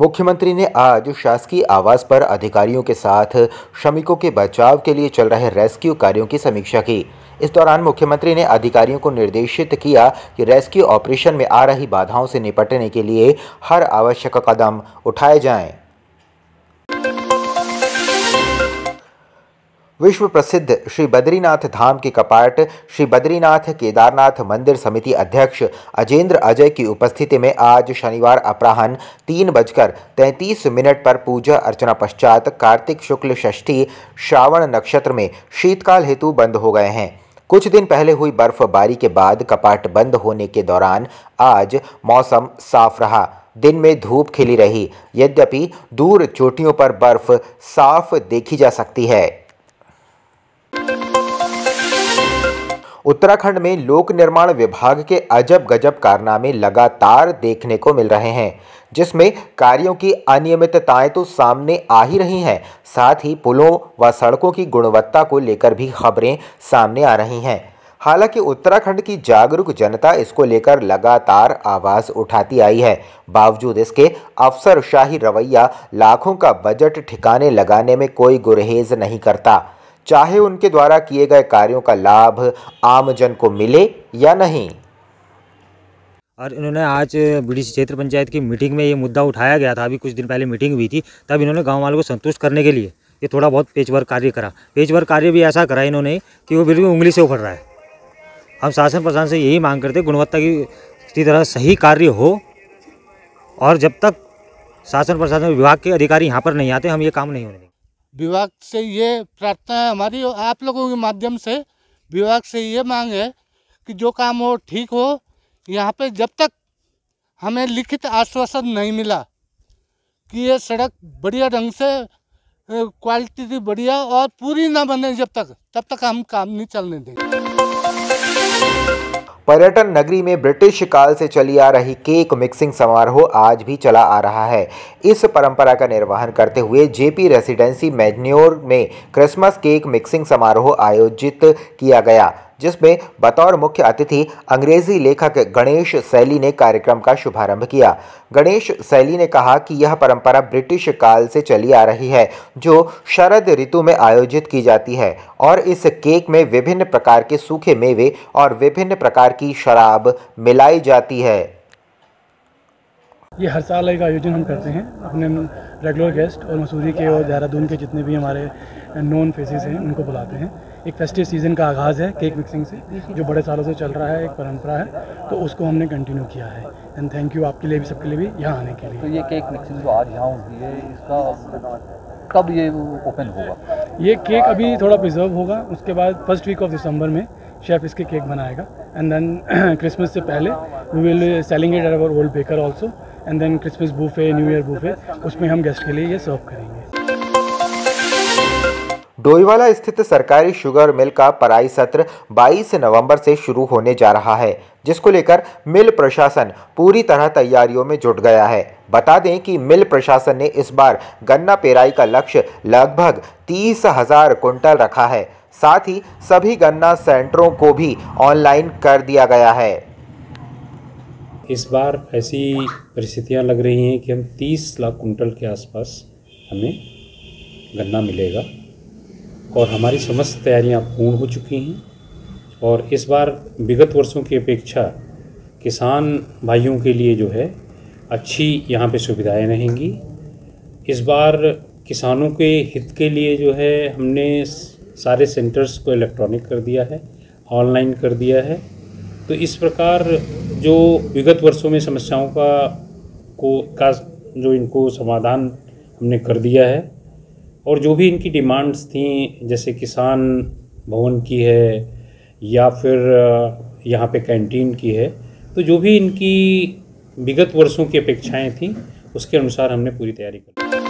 मुख्यमंत्री ने आज शासकीय आवास पर अधिकारियों के साथ श्रमिकों के बचाव के लिए चल रहे रेस्क्यू कार्यों की समीक्षा की इस दौरान मुख्यमंत्री ने अधिकारियों को निर्देशित किया कि रेस्क्यू ऑपरेशन में आ रही बाधाओं से निपटने के लिए हर आवश्यक कदम उठाए जाएं। विश्व प्रसिद्ध श्री बद्रीनाथ धाम के कपाट श्री बद्रीनाथ केदारनाथ मंदिर समिति अध्यक्ष अजेंद्र अजय की उपस्थिति में आज शनिवार अपराहन तीन बजकर तैंतीस मिनट पर पूजा अर्चना पश्चात कार्तिक शुक्ल षष्ठी श्रावण नक्षत्र में शीतकाल हेतु बंद हो गए हैं कुछ दिन पहले हुई बर्फबारी के बाद कपाट बंद होने के दौरान आज मौसम साफ रहा दिन में धूप खिली रही यद्यपि दूर चोटियों पर बर्फ साफ देखी जा सकती है उत्तराखंड में लोक निर्माण विभाग के अजब गजब कारनामे लगातार देखने को मिल रहे हैं जिसमें कार्यों की अनियमितताएं तो सामने आ ही रही हैं साथ ही पुलों व सड़कों की गुणवत्ता को लेकर भी खबरें सामने आ रही हैं हालांकि उत्तराखंड की जागरूक जनता इसको लेकर लगातार आवाज उठाती आई है बावजूद इसके अफसरशाही रवैया लाखों का बजट ठिकाने लगाने में कोई गुरहेज नहीं करता चाहे उनके द्वारा किए गए कार्यों का लाभ आमजन को मिले या नहीं और इन्होंने आज बीडीसी क्षेत्र पंचायत की मीटिंग में ये मुद्दा उठाया गया था अभी कुछ दिन पहले मीटिंग हुई थी तब इन्होंने गाँव वालों को संतुष्ट करने के लिए ये थोड़ा बहुत पेचवर कार्य करा पेचवर कार्य भी ऐसा करा इन्होंने कि वो बिल्कुल उंगली से उखड़ रहा है हम शासन प्रशासन से यही मांग करते गुणवत्ता की तरह सही कार्य हो और जब तक शासन प्रशासन विभाग के अधिकारी यहाँ पर नहीं आते हम ये काम नहीं होने विभाग से ये प्रार्थना है हमारी और आप लोगों के माध्यम से विभाग से ये मांग है कि जो काम हो ठीक हो यहाँ पे जब तक हमें लिखित आश्वासन नहीं मिला कि ये सड़क बढ़िया ढंग से क्वालिटी बढ़िया और पूरी ना बने जब तक तब तक हम काम नहीं चलने देंगे पर्यटन नगरी में ब्रिटिश काल से चली आ रही केक मिक्सिंग समारोह आज भी चला आ रहा है इस परंपरा का निर्वहन करते हुए जेपी रेसिडेंसी मैजन्योर में क्रिसमस केक मिक्सिंग समारोह आयोजित किया गया जिसमें बतौर मुख्य अतिथि अंग्रेजी लेखक गणेश सैली ने कार्यक्रम का शुभारंभ किया गणेश सैली ने कहा कि यह परंपरा ब्रिटिश काल से चली आ रही है जो शरद ऋतु में आयोजित की जाती है और इस केक में विभिन्न प्रकार के सूखे मेवे और विभिन्न प्रकार की शराब मिलाई जाती है ये हर साल एक आयोजन हम करते हैं अपने रेगुलर गेस्ट और मसूरी के और देहरादून के जितने भी हमारे नॉन फेसेस हैं उनको बुलाते हैं एक फेस्टिव सीज़न का आगाज़ है केक मिक्सिंग से जो बड़े सालों से चल रहा है एक परंपरा है तो उसको हमने कंटिन्यू किया है एंड थैंक यू आपके लिए भी सबके लिए भी यहाँ आने के लिए तो ये केक मिक्सिंग जो आज यहाँ होती है इसका कब ये ओपन होगा ये केक अभी थोड़ा प्रिजर्व होगा उसके बाद फर्स्ट वीक ऑफ दिसंबर में शेफ़ इसके केक बनाएगा एंड देन क्रिसमस से पहले we will selling it at our old baker also and then Christmas buffet new year buffet उसमें हम गेस्ट के लिए ये सर्व करेंगे डोईवाला स्थित सरकारी शुगर मिल का पराई सत्र 22 नवंबर से शुरू होने जा रहा है जिसको लेकर मिल प्रशासन पूरी तरह तैयारियों में जुट गया है बता दें कि मिल प्रशासन ने इस बार गन्ना पेराई का लक्ष्य लगभग तीस हजार कुंटल रखा है साथ ही सभी गन्ना सेंटरों को भी ऑनलाइन कर दिया गया है इस बार ऐसी परिस्थितियां लग रही हैं कि हम 30 लाख कुंटल के आसपास हमें गन्ना मिलेगा और हमारी समस्त तैयारियां पूर्ण हो चुकी हैं और इस बार विगत वर्षों की अपेक्षा किसान भाइयों के लिए जो है अच्छी यहाँ पे सुविधाएं रहेंगी इस बार किसानों के हित के लिए जो है हमने सारे सेंटर्स को इलेक्ट्रॉनिक कर दिया है ऑनलाइन कर दिया है तो इस प्रकार जो विगत वर्षों में समस्याओं का को का जो इनको समाधान हमने कर दिया है और जो भी इनकी डिमांड्स थी जैसे किसान भवन की है या फिर यहाँ पे कैंटीन की है तो जो भी इनकी विगत वर्षों की अपेक्षाएं थीं उसके अनुसार हमने पूरी तैयारी करी